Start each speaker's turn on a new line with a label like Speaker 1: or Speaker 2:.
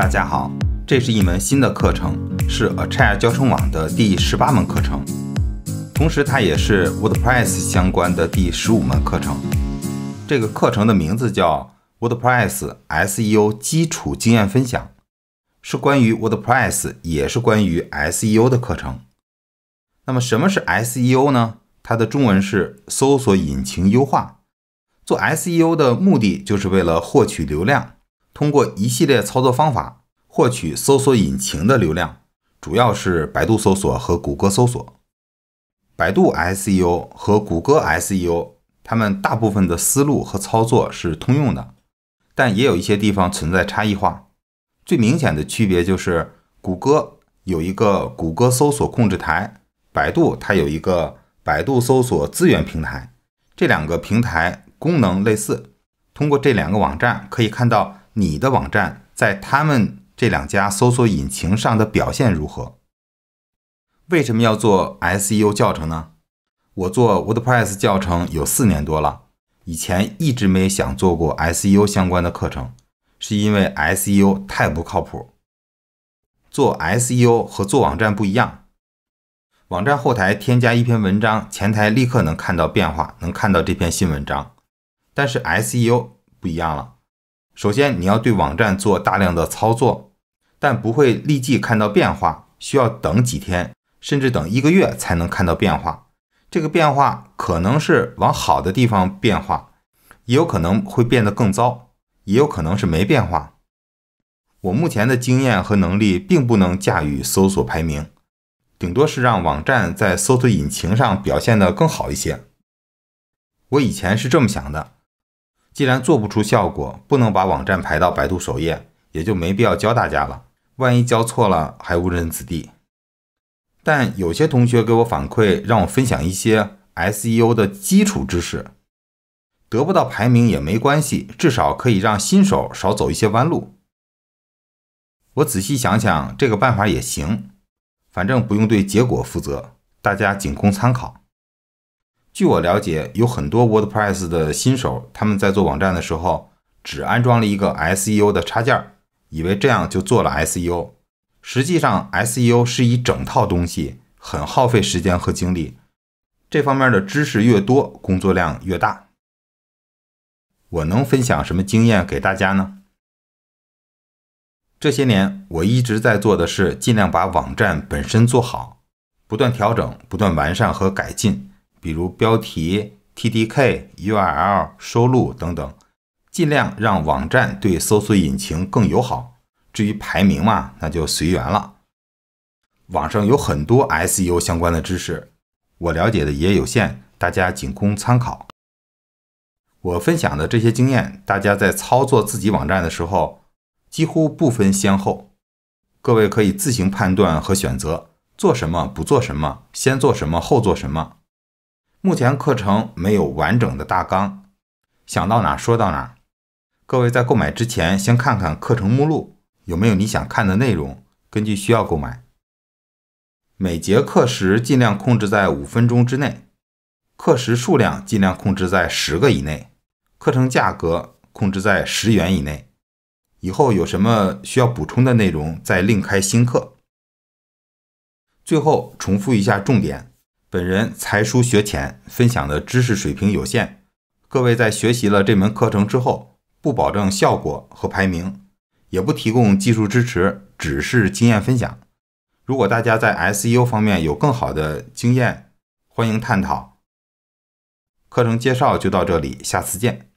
Speaker 1: 大家好，这是一门新的课程，是 A Chair 教程网的第十八门课程，同时它也是 WordPress 相关的第十五门课程。这个课程的名字叫 WordPress SEO 基础经验分享，是关于 WordPress，也是关于 SEO 的课程。那么什么是 SEO 呢？它的中文是搜索引擎优化。做 SEO 的目的就是为了获取流量。通过一系列操作方法获取搜索引擎的流量，主要是百度搜索和谷歌搜索。百度 SEO 和谷歌 SEO，它们大部分的思路和操作是通用的，但也有一些地方存在差异化。最明显的区别就是谷歌有一个谷歌搜索控制台，百度它有一个百度搜索资源平台。这两个平台功能类似，通过这两个网站可以看到。你的网站在他们这两家搜索引擎上的表现如何？为什么要做 SEO 教程呢？我做 WordPress 教程有四年多了，以前一直没想做过 SEO 相关的课程，是因为 SEO 太不靠谱。做 SEO 和做网站不一样，网站后台添加一篇文章，前台立刻能看到变化，能看到这篇新文章，但是 SEO 不一样了。首先，你要对网站做大量的操作，但不会立即看到变化，需要等几天，甚至等一个月才能看到变化。这个变化可能是往好的地方变化，也有可能会变得更糟，也有可能是没变化。我目前的经验和能力并不能驾驭搜索排名，顶多是让网站在搜索引擎上表现的更好一些。我以前是这么想的。既然做不出效果，不能把网站排到百度首页，也就没必要教大家了。万一教错了，还误人子弟。但有些同学给我反馈，让我分享一些 SEO 的基础知识。得不到排名也没关系，至少可以让新手少走一些弯路。我仔细想想，这个办法也行，反正不用对结果负责，大家仅供参考。据我了解，有很多 WordPress 的新手，他们在做网站的时候只安装了一个 SEO 的插件，以为这样就做了 SEO。实际上，SEO 是一整套东西，很耗费时间和精力。这方面的知识越多，工作量越大。我能分享什么经验给大家呢？这些年我一直在做的是尽量把网站本身做好，不断调整、不断完善和改进。比如标题、T D K、U R L 收录等等，尽量让网站对搜索引擎更友好。至于排名嘛，那就随缘了。网上有很多 S E O 相关的知识，我了解的也有限，大家仅供参考。我分享的这些经验，大家在操作自己网站的时候几乎不分先后，各位可以自行判断和选择，做什么不做什么，先做什么后做什么。目前课程没有完整的大纲，想到哪说到哪。各位在购买之前，先看看课程目录有没有你想看的内容，根据需要购买。每节课时尽量控制在五分钟之内，课时数量尽量控制在十个以内，课程价格控制在十元以内。以后有什么需要补充的内容，再另开新课。最后重复一下重点。本人才疏学浅，分享的知识水平有限，各位在学习了这门课程之后，不保证效果和排名，也不提供技术支持，只是经验分享。如果大家在 SEO 方面有更好的经验，欢迎探讨。课程介绍就到这里，下次见。